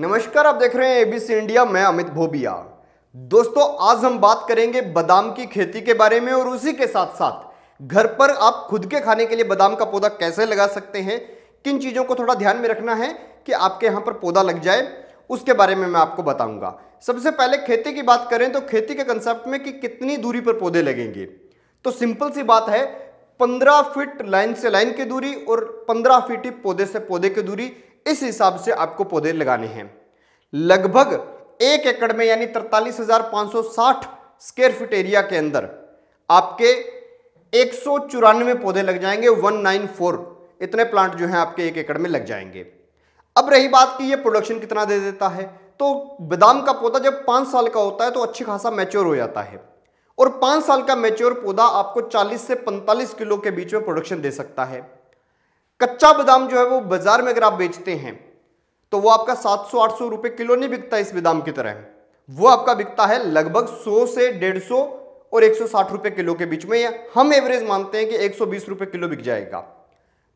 नमस्कार आप देख रहे हैं एबीसी इंडिया मैं अमित भोबिया दोस्तों आज हम बात करेंगे बादाम की खेती के बारे में और उसी के साथ साथ घर पर आप खुद के खाने के लिए बादाम का पौधा कैसे लगा सकते हैं किन चीज़ों को थोड़ा ध्यान में रखना है कि आपके यहाँ पर पौधा लग जाए उसके बारे में मैं आपको बताऊंगा सबसे पहले खेती की बात करें तो खेती के कंसेप्ट में कि कितनी दूरी पर पौधे लगेंगे तो सिंपल सी बात है पंद्रह फीट लाइन से लाइन की दूरी और पंद्रह फीट ही पौधे से पौधे की दूरी इस हिसाब से आपको पौधे लगाने हैं लगभग एक एकड़ में यानी तरतालीस हजार पांच सौ साठ स्क्वेयर फीट एरिया के अंदर आपके एक सौ चौरानवे पौधे लग जाएंगे वन नाइन फोर इतने प्लांट जो हैं आपके एक एकड़ में लग जाएंगे अब रही बात की ये प्रोडक्शन कितना दे देता है तो बादाम का पौधा जब पांच साल का होता है तो अच्छी खासा मैच्योर हो जाता है और पांच साल का मैच्योर पौधा आपको 40 से 45 किलो के बीच में प्रोडक्शन दे सकता है कच्चा बादाम जो है वो बाजार में अगर आप बेचते हैं तो वो आपका 700-800 रुपए किलो नहीं बिकता इस बादाम की तरह वो आपका बिकता है लगभग 100 से 150 और 160 रुपए किलो के बीच में हम एवरेज मानते हैं कि 120 रुपए किलो बिक जाएगा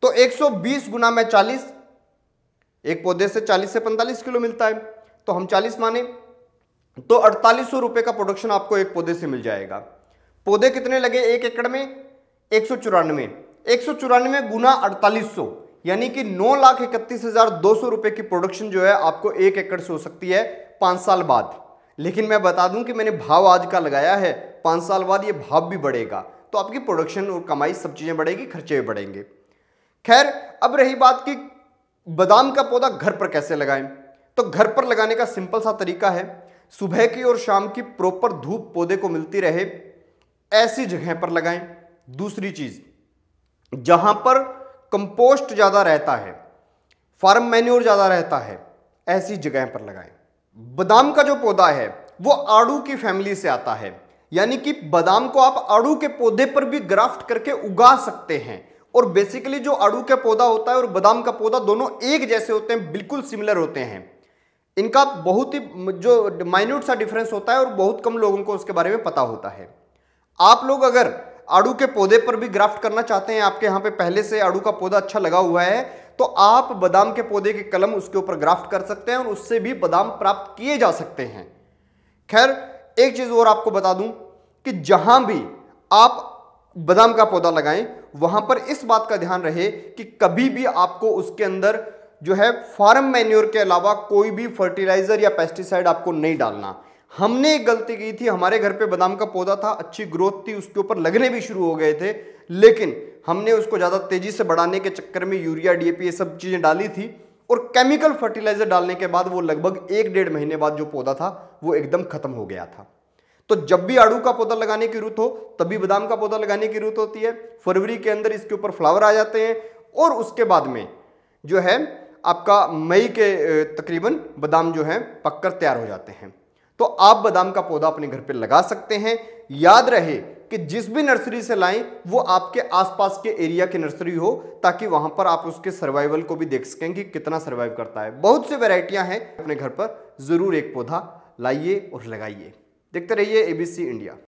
तो 120 गुना में 40 एक पौधे से 40 से 45 किलो मिलता है तो हम 40 माने तो अड़तालीस रुपए का प्रोडक्शन आपको एक पौधे से मिल जाएगा पौधे कितने लगे एक एकड़ में एक सौ चौरानवे एक सौ चौरानवे गुना अड़तालीस सौ यानी कि नौ लाख इकतीस हजार दो सौ रुपए की प्रोडक्शन जो है आपको एक एकड़ से हो सकती है पांच साल बाद लेकिन मैं बता दूं कि मैंने भाव आज का लगाया है पांच साल बाद ये भाव भी बढ़ेगा तो आपकी प्रोडक्शन और कमाई सब चीज़ें बढ़ेगी खर्चे भी बढ़ेंगे खैर अब रही बात की बादाम का पौधा घर पर कैसे लगाएं तो घर पर लगाने का सिंपल सा तरीका है सुबह की और शाम की प्रॉपर धूप पौधे को मिलती रहे ऐसी जगह पर लगाएं दूसरी चीज़ जहाँ पर कंपोस्ट ज़्यादा रहता है फार्म मैन्योर ज़्यादा रहता है ऐसी जगह पर लगाएं बादाम का जो पौधा है वो आड़ू की फैमिली से आता है यानी कि बादाम को आप आड़ू के पौधे पर भी ग्राफ्ट करके उगा सकते हैं और बेसिकली जो आड़ू का पौधा होता है और बादाम का पौधा दोनों एक जैसे होते हैं बिल्कुल सिमिलर होते हैं इनका बहुत ही जो माइन्यूट सा डिफरेंस होता है और बहुत कम लोगों को उसके बारे में पता होता है आप लोग अगर आड़ू के पौधे पर भी ग्राफ्ट करना चाहते हैं आपके यहाँ पे पहले से आड़ू का पौधा अच्छा लगा हुआ है तो आप बादाम के पौधे के कलम उसके ऊपर ग्राफ्ट कर सकते हैं और उससे भी बादाम प्राप्त किए जा सकते हैं खैर एक चीज़ और आपको बता दूं कि जहां भी आप बादाम का पौधा लगाएं वहां पर इस बात का ध्यान रहे कि कभी भी आपको उसके अंदर जो है फार्म मैन्योर के अलावा कोई भी फर्टिलाइज़र या पेस्टिसाइड आपको नहीं डालना हमने एक गलती की थी हमारे घर पे बादाम का पौधा था अच्छी ग्रोथ थी उसके ऊपर लगने भी शुरू हो गए थे लेकिन हमने उसको ज़्यादा तेज़ी से बढ़ाने के चक्कर में यूरिया डीएपी ये सब चीज़ें डाली थी और केमिकल फर्टिलाइज़र डालने के बाद वो लगभग एक डेढ़ महीने बाद जो पौधा था वो एकदम ख़त्म हो गया था तो जब भी आड़ू का पौधा लगाने की रुत हो तभी बादाम का पौधा लगाने की रुत होती है फरवरी के अंदर इसके ऊपर फ्लावर आ जाते हैं और उसके बाद में जो है आपका मई के तकरीबन बादाम जो है पककर तैयार हो जाते हैं तो आप बादाम का पौधा अपने घर पे लगा सकते हैं याद रहे कि जिस भी नर्सरी से लाएं वो आपके आसपास के एरिया की नर्सरी हो ताकि वहां पर आप उसके सर्वाइवल को भी देख सकें कि कितना सर्वाइव करता है बहुत सी वेराइटियां हैं अपने घर पर ज़रूर एक पौधा लाइए और लगाइए देखते रहिए एबीसी इंडिया